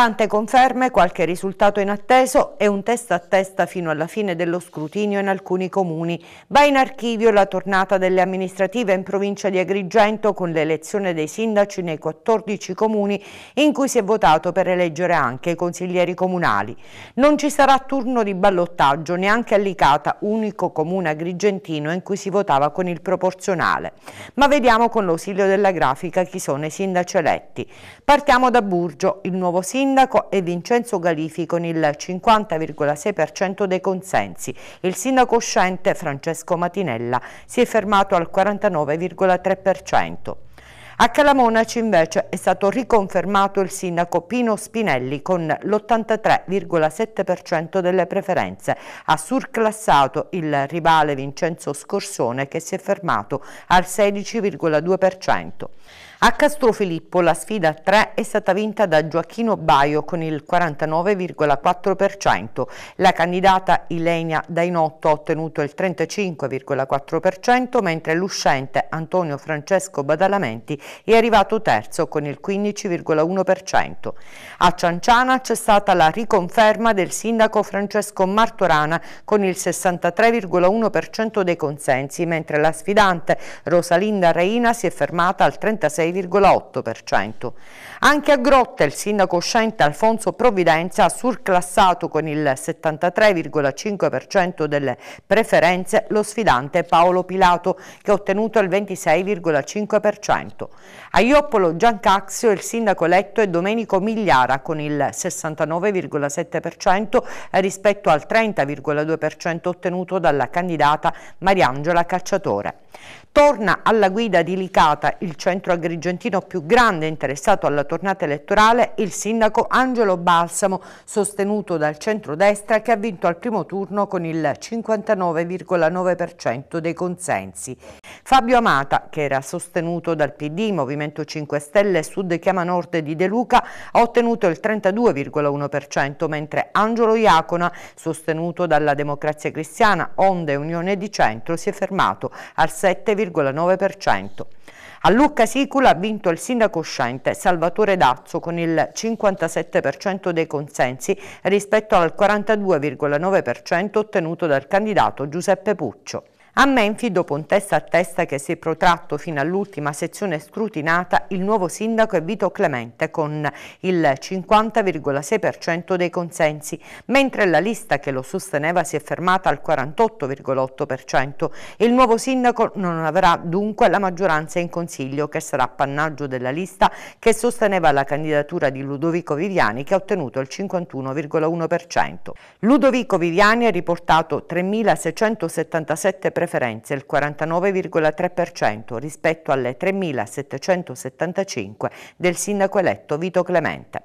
Tante conferme, qualche risultato inatteso e un testa a testa fino alla fine dello scrutinio in alcuni comuni. Va in archivio la tornata delle amministrative in provincia di Agrigento con l'elezione dei sindaci nei 14 comuni in cui si è votato per eleggere anche i consiglieri comunali. Non ci sarà turno di ballottaggio neanche a Licata, unico comune agrigentino in cui si votava con il proporzionale. Ma vediamo con l'ausilio della grafica chi sono i sindaci eletti. Partiamo da Burgio, il nuovo sindaco sindaco e Vincenzo Galifi con il 50,6% dei consensi. Il sindaco uscente Francesco Matinella si è fermato al 49,3%. A Calamonaci invece è stato riconfermato il sindaco Pino Spinelli con l'83,7% delle preferenze. Ha surclassato il rivale Vincenzo Scorsone che si è fermato al 16,2%. A Filippo la sfida 3 è stata vinta da Gioacchino Baio con il 49,4%. La candidata Ilenia Dainotto ha ottenuto il 35,4%, mentre l'uscente Antonio Francesco Badalamenti è arrivato terzo con il 15,1%. A Cianciana c'è stata la riconferma del sindaco Francesco Martorana con il 63,1% dei consensi, mentre la sfidante Rosalinda Reina si è fermata al 36,5%. 6,8%. Anche a Grotta il sindaco uscente Alfonso Provvidenza ha surclassato con il 73,5% delle preferenze lo sfidante Paolo Pilato che ha ottenuto il 26,5%. A Ioppolo Giancaxio il sindaco eletto è Domenico Migliara con il 69,7% rispetto al 30,2% ottenuto dalla candidata Mariangela Cacciatore. Torna alla guida di Licata, il centro agrigentino più grande interessato alla tornata elettorale, il sindaco Angelo Balsamo, sostenuto dal centrodestra che ha vinto al primo turno con il 59,9% dei consensi. Fabio Amata, che era sostenuto dal PD, Movimento 5 Stelle, Sud Chiama Nord di De Luca, ha ottenuto il 32,1%, mentre Angelo Iacona, sostenuto dalla Democrazia Cristiana, Onde Unione di Centro, si è fermato al 6,5%. 7,9%. A Lucca Sicula ha vinto il sindaco uscente Salvatore Dazzo con il 57% dei consensi rispetto al 42,9% ottenuto dal candidato Giuseppe Puccio. A Menfi, dopo un testa a testa che si è protratto fino all'ultima sezione scrutinata, il nuovo sindaco è Vito Clemente con il 50,6% dei consensi, mentre la lista che lo sosteneva si è fermata al 48,8%. Il nuovo sindaco non avrà dunque la maggioranza in consiglio, che sarà appannaggio della lista che sosteneva la candidatura di Ludovico Viviani, che ha ottenuto il 51,1%. Ludovico Viviani ha riportato 3.677 persone preferenze il 49,3% rispetto alle 3.775 del sindaco eletto Vito Clemente.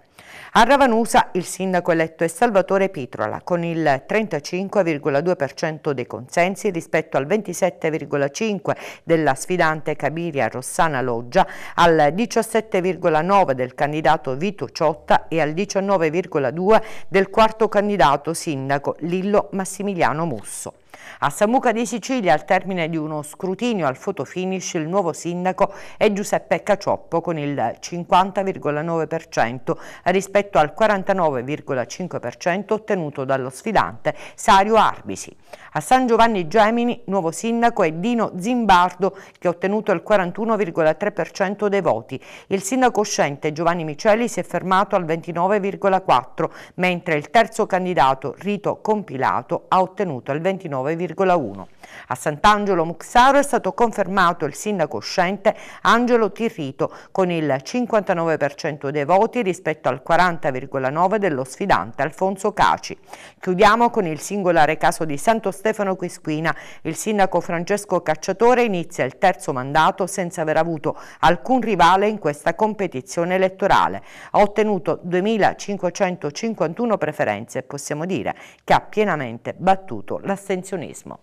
A Ravanusa il sindaco eletto è Salvatore Pitrola con il 35,2% dei consensi rispetto al 27,5% della sfidante Cabiria Rossana Loggia, al 17,9% del candidato Vito Ciotta e al 19,2% del quarto candidato sindaco Lillo Massimiliano Musso. A Samuca di Sicilia, al termine di uno scrutinio al fotofinish, il nuovo sindaco è Giuseppe Cacioppo con il 50,9% rispetto al 49,5% ottenuto dallo sfidante Sario Arbisi. A San Giovanni Gemini, nuovo sindaco è Dino Zimbardo che ha ottenuto il 41,3% dei voti. Il sindaco uscente Giovanni Miceli si è fermato al 29,4%, mentre il terzo candidato Rito Compilato ha ottenuto il 29%. 9,1. A Sant'Angelo Muxaro è stato confermato il sindaco uscente Angelo Tirrito con il 59% dei voti rispetto al 40,9% dello sfidante Alfonso Caci. Chiudiamo con il singolare caso di Santo Stefano Quisquina. Il sindaco Francesco Cacciatore inizia il terzo mandato senza aver avuto alcun rivale in questa competizione elettorale. Ha ottenuto 2.551 preferenze e possiamo dire che ha pienamente battuto l'assenzione. nismo.